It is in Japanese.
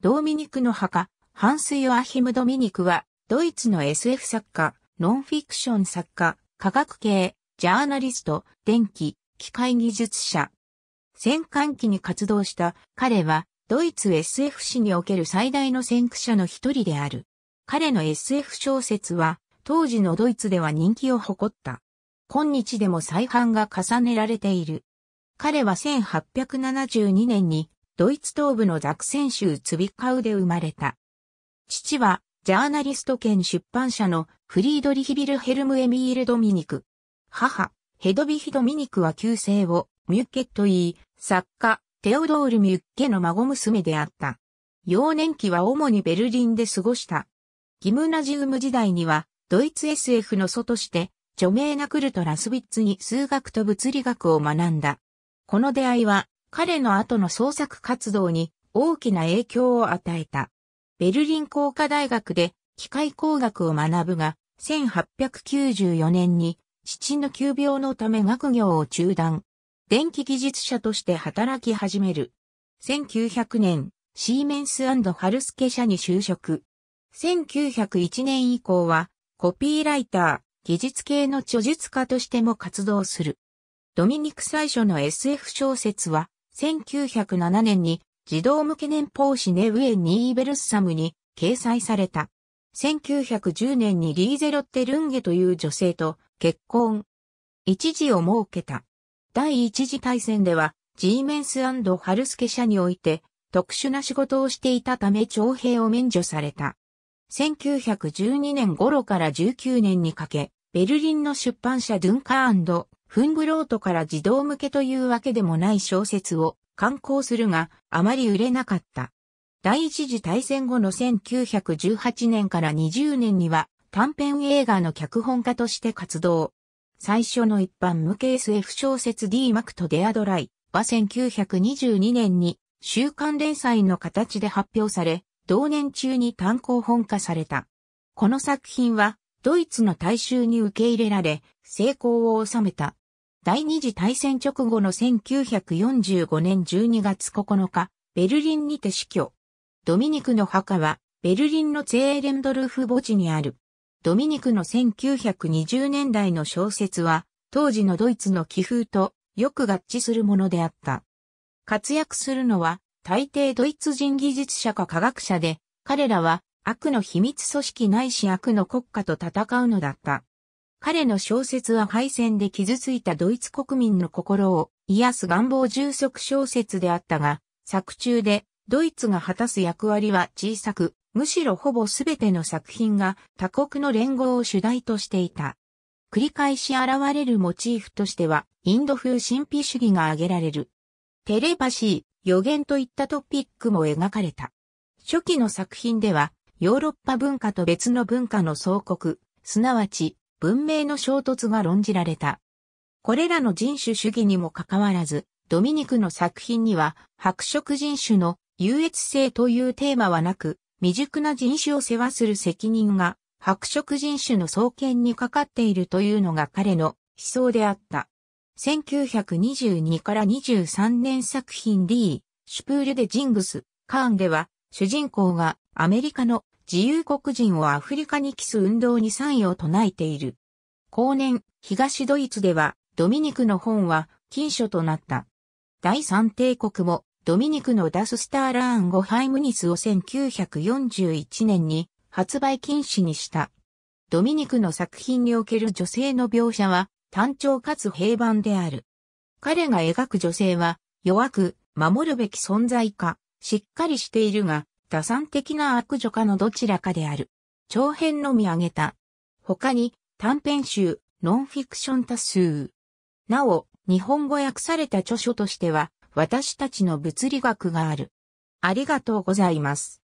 ドーミニクの墓、ハンス・ヨアヒム・ドミニクは、ドイツの SF 作家、ノンフィクション作家、科学系、ジャーナリスト、電気、機械技術者。戦艦機に活動した彼は、ドイツ SF 史における最大の先駆者の一人である。彼の SF 小説は、当時のドイツでは人気を誇った。今日でも再販が重ねられている。彼は1872年にドイツ東部のザクセン州ツビカウで生まれた。父は、ジャーナリスト兼出版社のフリードリヒビルヘルム・エミール・ドミニク。母、ヘドビヒ・ドミニクは旧姓をミュッケと言い、作家、テオドール・ミュッケの孫娘であった。幼年期は主にベルリンで過ごした。ギムナジウム時代には、ドイツ SF の祖として、著名なクルト・ラスビッツに数学と物理学を学んだ。この出会いは、彼の後の創作活動に大きな影響を与えた。ベルリン工科大学で機械工学を学ぶが、1894年に父の急病のため学業を中断。電気技術者として働き始める。1900年、シーメンスハルスケ社に就職。1901年以降は、コピーライター、技術系の著述家としても活動する。ドミニク最初の SF 小説は、1907年に児童向け年報誌ネウエニーベルッサムに掲載された。1910年にリーゼロッテ・ルンゲという女性と結婚。一時を設けた。第一次大戦では、ジーメンスハルスケ社において特殊な仕事をしていたため徴兵を免除された。1912年頃から19年にかけ、ベルリンの出版社ドゥンカーフンブロートから児童向けというわけでもない小説を刊行するが、あまり売れなかった。第一次大戦後の1918年から20年には短編映画の脚本家として活動。最初の一般向け SF 小説 D マクとデアドライは1922年に週刊連載の形で発表され、同年中に単行本化された。この作品はドイツの大衆に受け入れられ、成功を収めた。第二次大戦直後の1945年12月9日、ベルリンにて死去。ドミニクの墓は、ベルリンのゼーレンドルフ墓地にある。ドミニクの1920年代の小説は、当時のドイツの気風とよく合致するものであった。活躍するのは、大抵ドイツ人技術者か科学者で、彼らは悪の秘密組織ないし悪の国家と戦うのだった。彼の小説は敗戦で傷ついたドイツ国民の心を癒す願望充足小説であったが、作中でドイツが果たす役割は小さく、むしろほぼ全ての作品が他国の連合を主題としていた。繰り返し現れるモチーフとしては、インド風神秘主義が挙げられる。テレパシー、予言といったトピックも描かれた。初期の作品では、ヨーロッパ文化と別の文化の総国、すなわち文明の衝突が論じられた。これらの人種主義にもかかわらず、ドミニクの作品には白色人種の優越性というテーマはなく、未熟な人種を世話する責任が白色人種の創建にかかっているというのが彼の思想であった。1922から23年作品 D、シュプールでジングス、カーンでは主人公がアメリカの自由国人をアフリカに帰す運動に参与を唱えている。後年、東ドイツでは、ドミニクの本は、禁書となった。第三帝国も、ドミニクのダススターラーン・ゴハイムニスを1941年に発売禁止にした。ドミニクの作品における女性の描写は単調かつ平凡である。彼が描く女性は弱く守るべき存在か、しっかりしているが打算的な悪女かのどちらかである。長編のみ上げた。他に短編集、ノンフィクション多数。なお、日本語訳された著書としては、私たちの物理学がある。ありがとうございます。